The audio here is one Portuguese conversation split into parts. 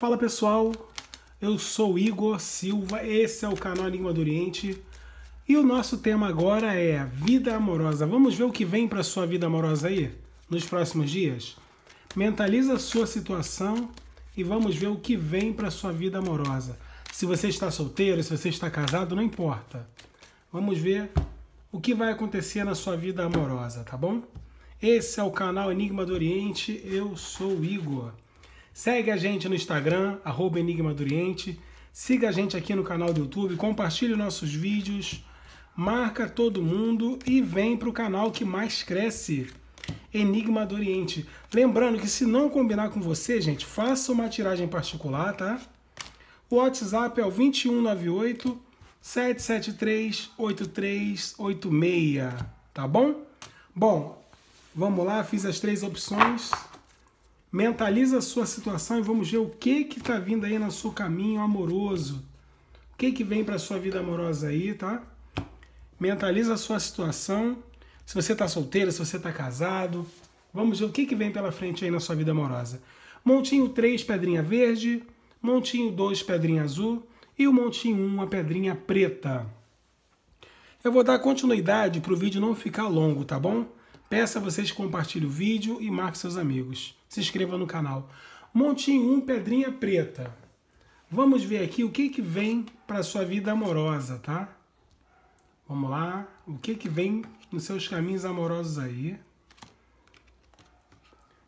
Fala pessoal, eu sou Igor Silva, esse é o canal Enigma do Oriente e o nosso tema agora é vida amorosa. Vamos ver o que vem para sua vida amorosa aí nos próximos dias? Mentaliza a sua situação e vamos ver o que vem para sua vida amorosa. Se você está solteiro, se você está casado, não importa. Vamos ver o que vai acontecer na sua vida amorosa, tá bom? Esse é o canal Enigma do Oriente, eu sou Igor. Segue a gente no Instagram, arroba Enigma do Oriente. Siga a gente aqui no canal do YouTube, compartilhe nossos vídeos, marca todo mundo e vem para o canal que mais cresce, Enigma do Oriente. Lembrando que se não combinar com você, gente, faça uma tiragem particular, tá? O WhatsApp é o 2198 773 8386, tá bom? Bom, vamos lá, fiz as três opções. Mentaliza a sua situação e vamos ver o que que tá vindo aí no seu caminho amoroso. O que que vem para sua vida amorosa aí, tá? Mentaliza a sua situação. Se você está solteiro, se você está casado, vamos ver o que que vem pela frente aí na sua vida amorosa. Montinho 3, pedrinha verde, montinho 2, pedrinha azul e o montinho 1, a pedrinha preta. Eu vou dar continuidade para o vídeo não ficar longo, tá bom? Peço a vocês que compartilhem o vídeo e marque seus amigos. Se inscreva no canal. Montinho 1 Pedrinha Preta. Vamos ver aqui o que, que vem para sua vida amorosa, tá? Vamos lá. O que, que vem nos seus caminhos amorosos aí?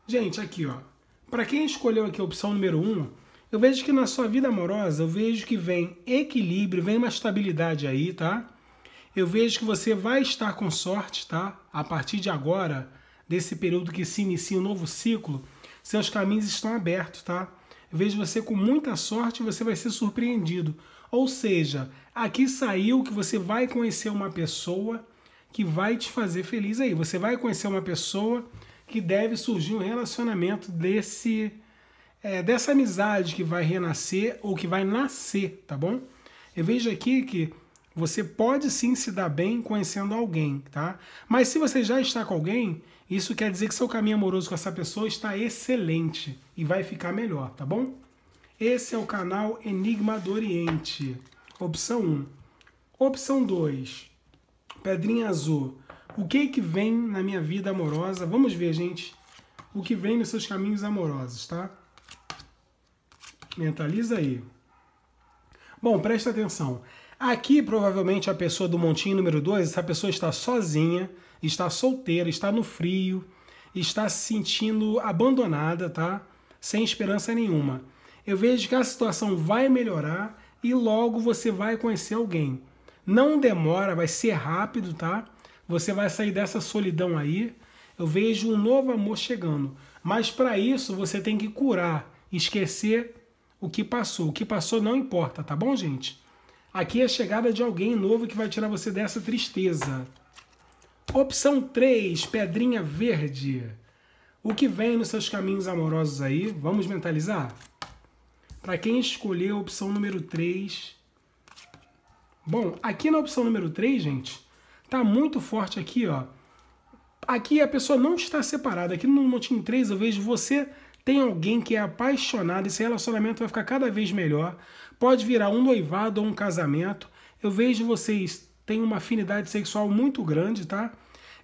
Gente, aqui, ó. Para quem escolheu aqui a opção número 1, eu vejo que na sua vida amorosa, eu vejo que vem equilíbrio, vem uma estabilidade aí, tá? eu vejo que você vai estar com sorte, tá? A partir de agora, desse período que se inicia um novo ciclo, seus caminhos estão abertos, tá? Eu vejo você com muita sorte e você vai ser surpreendido. Ou seja, aqui saiu que você vai conhecer uma pessoa que vai te fazer feliz aí. Você vai conhecer uma pessoa que deve surgir um relacionamento desse é, dessa amizade que vai renascer ou que vai nascer, tá bom? Eu vejo aqui que você pode sim se dar bem conhecendo alguém, tá? Mas se você já está com alguém, isso quer dizer que seu caminho amoroso com essa pessoa está excelente e vai ficar melhor, tá bom? Esse é o canal Enigma do Oriente. Opção 1. Opção 2. Pedrinha azul. O que que vem na minha vida amorosa? Vamos ver, gente. O que vem nos seus caminhos amorosos, tá? Mentaliza aí. Bom, presta atenção. Aqui, provavelmente, a pessoa do montinho número 2, essa pessoa está sozinha, está solteira, está no frio, está se sentindo abandonada, tá? Sem esperança nenhuma. Eu vejo que a situação vai melhorar e logo você vai conhecer alguém. Não demora, vai ser rápido, tá? Você vai sair dessa solidão aí. Eu vejo um novo amor chegando. Mas para isso você tem que curar, esquecer o que passou. O que passou não importa, tá bom, gente? Aqui é a chegada de alguém novo que vai tirar você dessa tristeza. Opção 3, Pedrinha Verde. O que vem nos seus caminhos amorosos aí? Vamos mentalizar? Para quem escolher a opção número 3. Bom, aqui na opção número 3, gente, tá muito forte aqui, ó. Aqui a pessoa não está separada. Aqui no motim 3 eu vejo você tem alguém que é apaixonado, esse relacionamento vai ficar cada vez melhor. Pode virar um noivado ou um casamento. Eu vejo vocês têm uma afinidade sexual muito grande, tá?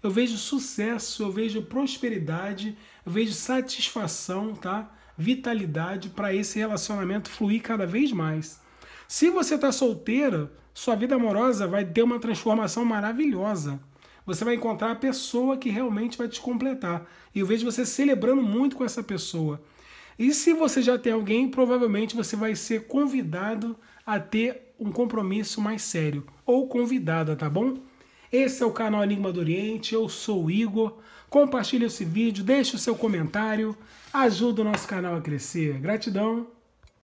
Eu vejo sucesso, eu vejo prosperidade, eu vejo satisfação, tá? Vitalidade para esse relacionamento fluir cada vez mais. Se você está solteira, sua vida amorosa vai ter uma transformação maravilhosa você vai encontrar a pessoa que realmente vai te completar. E eu vejo você celebrando muito com essa pessoa. E se você já tem alguém, provavelmente você vai ser convidado a ter um compromisso mais sério ou convidada, tá bom? Esse é o canal Enigma do Oriente, eu sou o Igor. Compartilhe esse vídeo, deixe o seu comentário, ajuda o nosso canal a crescer. Gratidão.